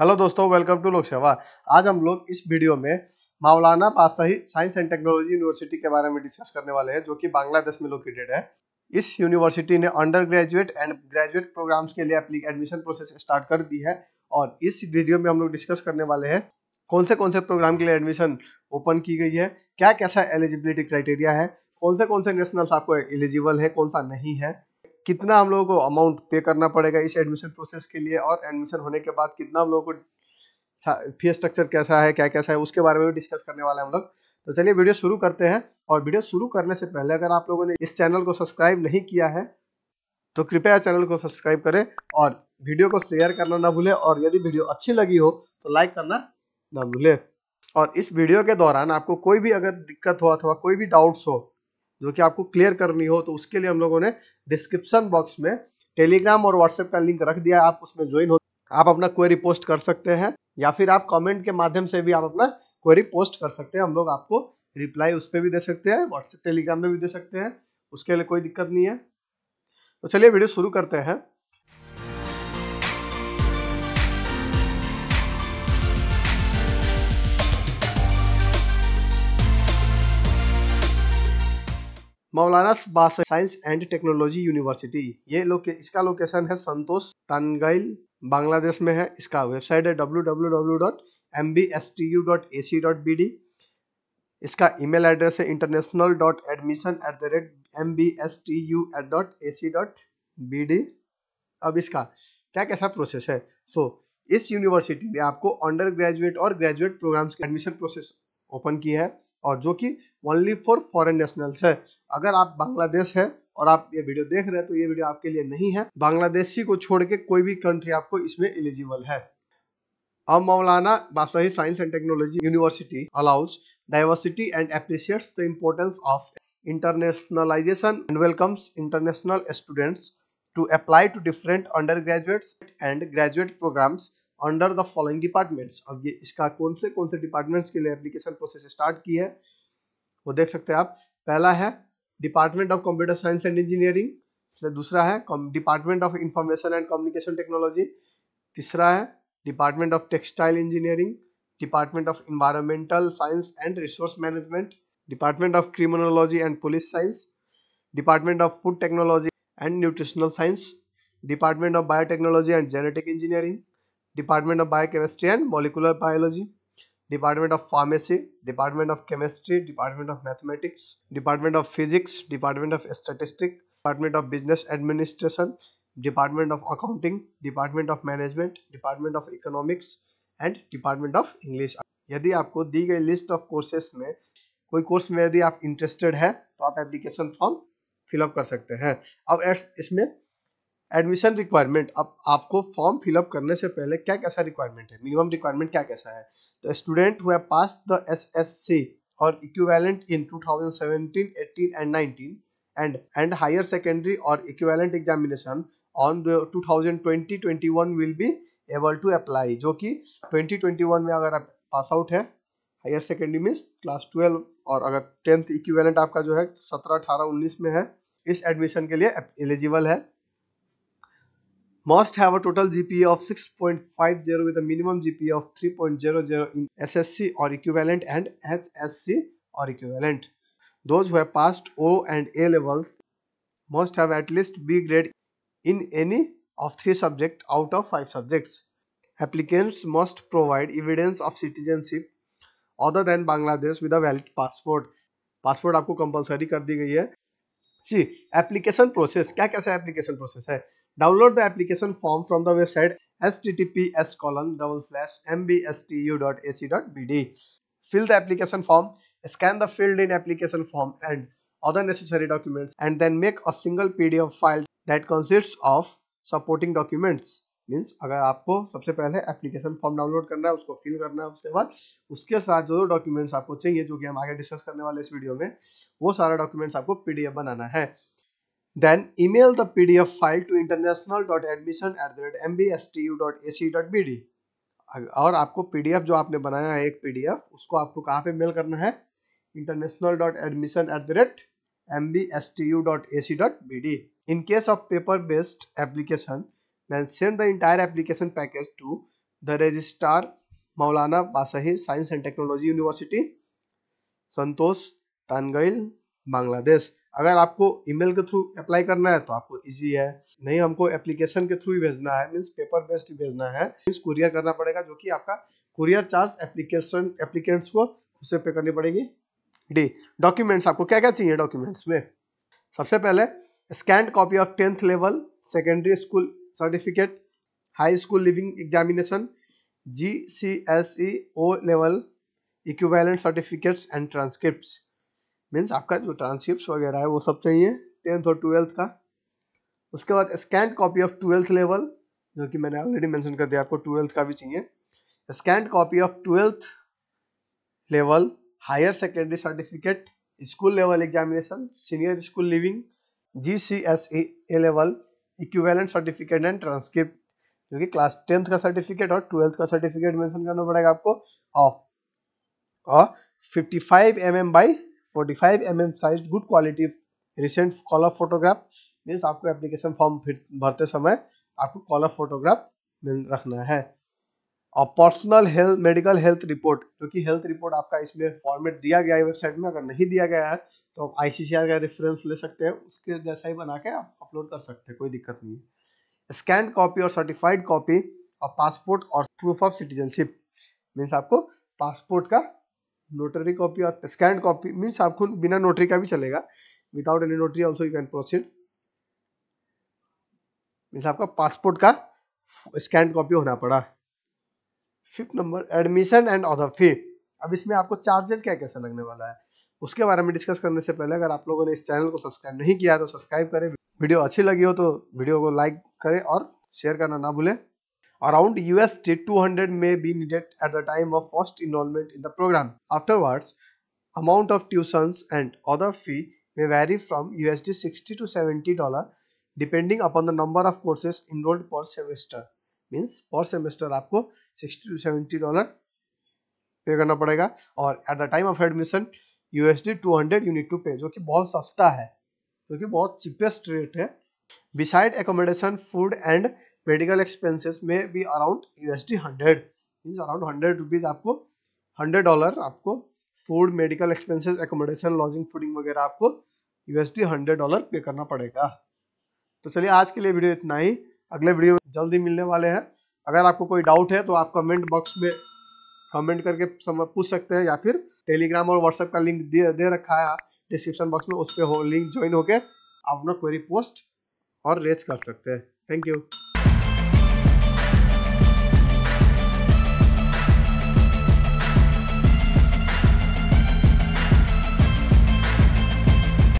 Hello दोस्तों welcome to लोकसेवा आज हम लोग इस वीडियो में मौलाना पातशाही साइंस एंड टेक्नोलॉजी यूनिवर्सिटी के बारे में डिस्कस करने वाले हैं जो कि बांग्लादेश में लोकेटेड है इस यूनिवर्सिटी ने undergraduate and graduate programs के लिए एडमिशन प्रोसेस स्टार्ट कर दी है और इस वीडियो में हम लोग डिस्कस करने वाले हैं कौन से कौन से प्रोग्राम के लिए एडमिशन ओपन की गई है क्या कैसा एलिजिबिलिटी क्राइटेरिया है कौन से कौन से नेशनल्स आपको एलिजिबल है कौन सा नहीं है कितना हम लोगों को अमाउंट पे करना पड़ेगा इस एडमिशन प्रोसेस के लिए और एडमिशन होने के बाद कितना हम लोगों को फी स्ट्रक्चर कैसा है क्या कैसा है उसके बारे में भी डिस्कस करने वाले हैं हम लोग तो चलिए वीडियो शुरू करते हैं और वीडियो शुरू करने से पहले अगर आप लोगों ने इस चैनल को सब्सक्राइब नहीं किया है तो कृपया चैनल को सब्सक्राइब करें और वीडियो को शेयर करना ना भूलें और यदि वीडियो अच्छी लगी हो तो लाइक करना ना भूलें और इस वीडियो के दौरान आपको कोई भी अगर दिक्कत हो अथवा कोई भी डाउट्स हो जो कि आपको क्लियर करनी हो तो उसके लिए हम लोगों ने डिस्क्रिप्शन बॉक्स में टेलीग्राम और व्हाट्सएप का लिंक रख दिया आप उसमें ज्वाइन हो आप अपना क्वेरी पोस्ट कर सकते हैं या फिर आप कमेंट के माध्यम से भी आप अपना क्वेरी पोस्ट कर सकते हैं हम लोग आपको रिप्लाई उस पर भी दे सकते हैं व्हाट्सएप टेलीग्राम में भी दे सकते हैं उसके लिए कोई दिक्कत नहीं है तो चलिए वीडियो शुरू करते हैं मौलाना बास साइंस एंड टेक्नोलॉजी यूनिवर्सिटी ये लोके, इसका लोकेशन है संतोष तानगाइल बांग्लादेश में है इसका वेबसाइट है डी इसका ईमेल एड्रेस है international dot admission at the rate M B S T U at dot A C dot B D अब इसका क्या कैसा प्रोसेस है सो so, इस यूनिवर्सिटी ने आपको अंडर ग्रेजुएट और ग्रेजुएट प्रोग्राम्स के एडमिशन प्रोसेस ओपन की है और जो कि ओनली फॉर फॉरेन नेशनल्स है अगर आप बांग्लादेश है और आप ये वीडियो देख रहे हैं तो ये वीडियो आपके लिए नहीं है बांग्लादेशी को छोड़ के कोई भी कंट्री आपको इसमें एलिजिबल है अब मौलाना बासाही science and technology university allows diversity and appreciates the importance of internationalization and welcomes international students to apply to different undergraduates and graduate programs under the following departments अब ये इसका कौन से कौन से डिपार्टमेंट्स के लिए एप्लीकेशन प्रोसेस स्टार्ट की है वो देख सकते हैं आप पहला है department of computer science and engineering दूसरा है department of information and communication technology तीसरा है department of textile engineering department of environmental science and resource management department of criminology and police science department of food technology and nutritional science department of biotechnology and genetic engineering department of bio biochemistry and molecular biology department of pharmacy department of chemistry department of mathematics department of physics department of statistic department of business administration department of accounting department of management department of economics and department of English यदि आपको दी गई list of courses में कोई course में यदि आप interested है तो आप एप्लीकेशन फॉर्म फिलअप कर सकते हैं अब इसमें एडमिशन रिक्वायरमेंट अब आपको फॉर्म फिलअप करने से पहले क्या कैसा रिक्वायरमेंट है मिनिमम रिक्वायरमेंट क्या कैसा है तो स्टूडेंट हुआ pass the S S C और equivalent in 2017, 18 and 19 and and higher secondary or equivalent examination on the 2020-21 will be able to apply जो कि 2021 में अगर आप पास आउट है हायर सेकेंडरी मीन्स क्लास 12 और अगर टेंथ इक्विवेलेंट आपका जो है 17, 18, 19 में है इस एडमिशन के लिए एलिजिबल है must have a total GPA of 6.50 with a minimum GPA of 3.00 in SSC or equivalent and HSC or equivalent. Those who have passed O and A levels must have at least B grade in any of three subjects out of five subjects. Applicants must provide evidence of citizenship other than Bangladesh with a valid passport. Passport आपको compulsory कर दी गई है जी application process क्या कैसा application process है Download the application form from the website https colon double slash mbstu.ac.bd. Fill the application form, scan the filled in application form and other necessary documents and then make a single PDF file that consists of supporting documents. Means अगर आपको सबसे पहले application form download करना है उसको fill करना है उसके बाद उसके साथ जो जो डॉक्यूमेंट्स आपको चाहिए जो कि हम आगे डिस्कस करने वाले इस वीडियो में वो सारा डॉक्यूमेंट्स आपको पीडीएफ बनाना है then email the pdf file to international.admission और आपको पीडीएफ जो आपने बनाया है एक पीडीएफ उसको आपको कहाँ पे मेल करना है international in case of paper based application then send the entire application package to the registrar Maulana बासाही science and technology university Santosh Tangail Bangladesh अगर आपको ईमेल के थ्रू अप्लाई करना है तो आपको इजी है नहीं हमको एप्लीकेशन के थ्रू ही भेजना है मीन्स पेपर बेस्ड ही भेजना है मीन्स कुरियर करना पड़ेगा जो कि आपका कुरियर चार्ज एप्लीकेशन एप्लीकेंट्स को खुद से पे करनी पड़ेगी डी डॉक्यूमेंट्स आपको क्या क्या चाहिए डॉक्यूमेंट्स में सबसे पहले scanned copy of tenth level secondary school certificate high school leaving examination G C S E O level equivalent certificates and transcript means आपका जो ट्रांसक्रिप्ट वगैरह है वो सब चाहिए टेंथ और ट्वेल्थ का उसके बाद scan copy of twelfth level जो कि मैंने ऑलरेडी मैंशन कर दिया आपको ट्वेल्थ का भी चाहिए scan copy of twelfth level higher secondary certificate school level examination senior school leaving G C S A level equivalent certificate and transcript जो कि क्लास टेंथ का सर्टिफिकेट और ट्वेल्थ का सर्टिफिकेट मेंशन करना पड़ेगा आपको ऑफ और 55 five M M by 45 mm size good quality recent colour photograph means आपको एप्लीकेशन फॉर्म भरते समय आपको कॉलर फोटोग्राफ रखना है और personal health medical health report क्योंकि हेल्थ रिपोर्ट आपका इसमें फॉर्मेट दिया गया है वेबसाइट में अगर नहीं दिया गया है तो आप आईसीसीआर का रेफरेंस ले सकते हैं उसके जैसा ही बना के आप अपलोड कर सकते हैं कोई दिक्कत नहीं है स्कैन कॉपी और सर्टिफाइड कॉपी और पासपोर्ट और प्रूफ ऑफ सिटीजनशिप मीन्स आपको पासपोर्ट का नोटरी कॉपी और स्कैंड कॉपी मीन्स आपको बिना नोटरी का भी चलेगा without any notary also you can proceed means आपका पासपोर्ट का स्कैंड कॉपी होना पड़ा fifth number admission and other fee अब इसमें आपको चार्जेस क्या कैसा लगने वाला है उसके बारे में डिस्कस करने से पहले अगर आप लोगों ने इस चैनल को सब्सक्राइब नहीं किया तो सब्सक्राइब करें वीडियो अच्छी लगी हो तो वीडियो को लाइक करें और शेयर करना ना भूलें Around USD 200 may be needed at the time of first enrollment in the program. Afterwards, amount of tuitions and other fee may vary from USD 60 to 70 dollar depending upon the number of courses enrolled per semester. Means per semester आपको 60 to 70 dollar pay करना पड़ेगा और at the time of admission USD 200 unit to pay जो कि बहुत सस्ता है जो कि बहुत चीपेस्ट रेट है beside accommodation food and medical expenses में भी around USD hundred mean around hundred rupees आपको हंड्रेड डॉलर आपको food medical expenses accommodation lodging fooding वगैरह आपको यूएसडी हंड्रेड डॉलर पे करना पड़ेगा तो चलिए आज के लिए वीडियो इतना ही अगले वीडियो जल्दी मिलने वाले हैं अगर आपको कोई डाउट है तो आप कमेंट बॉक्स में कमेंट करके पूछ सकते हैं या फिर टेलीग्राम और व्हाट्सएप का लिंक दे, दे रखा है डिस्क्रिप्शन बॉक्स में उस पर हो, लिंक ज्वाइन होकर आप अपना क्वेरी पोस्ट और रेज कर सकते हैं थैंक यू